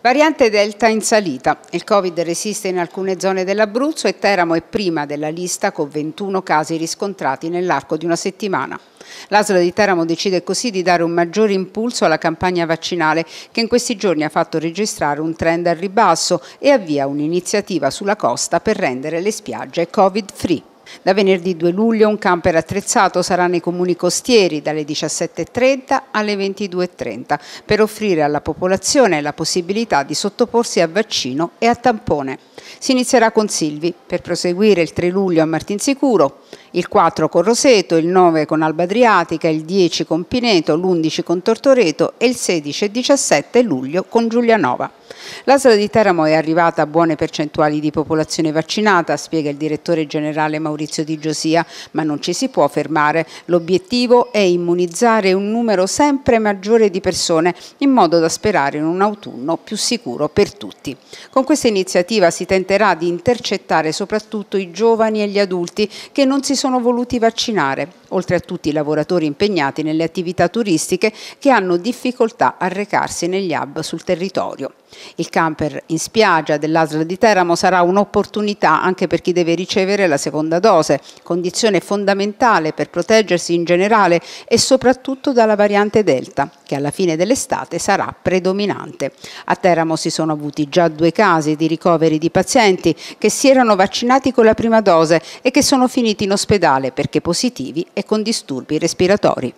Variante Delta in salita. Il Covid resiste in alcune zone dell'Abruzzo e Teramo è prima della lista con 21 casi riscontrati nell'arco di una settimana. L'Asla di Teramo decide così di dare un maggiore impulso alla campagna vaccinale che in questi giorni ha fatto registrare un trend al ribasso e avvia un'iniziativa sulla costa per rendere le spiagge Covid-free. Da venerdì 2 luglio un camper attrezzato sarà nei comuni costieri dalle 17.30 alle 22.30 per offrire alla popolazione la possibilità di sottoporsi a vaccino e a tampone. Si inizierà con Silvi per proseguire il 3 luglio a Martinsicuro, il 4 con Roseto, il 9 con Alba Adriatica, il 10 con Pineto, l'11 con Tortoreto e il 16 e 17 luglio con Giulianova. L'ASLA di Teramo è arrivata a buone percentuali di popolazione vaccinata, spiega il direttore generale Maurizio Di Giosia, ma non ci si può fermare. L'obiettivo è immunizzare un numero sempre maggiore di persone in modo da sperare in un autunno più sicuro per tutti. Con questa iniziativa si tende tenterà di intercettare soprattutto i giovani e gli adulti che non si sono voluti vaccinare oltre a tutti i lavoratori impegnati nelle attività turistiche che hanno difficoltà a recarsi negli hub sul territorio. Il camper in spiaggia dell'Asla di Teramo sarà un'opportunità anche per chi deve ricevere la seconda dose, condizione fondamentale per proteggersi in generale e soprattutto dalla variante Delta, che alla fine dell'estate sarà predominante. A Teramo si sono avuti già due casi di ricoveri di pazienti che si erano vaccinati con la prima dose e che sono finiti in ospedale perché positivi e con disturbi respiratori.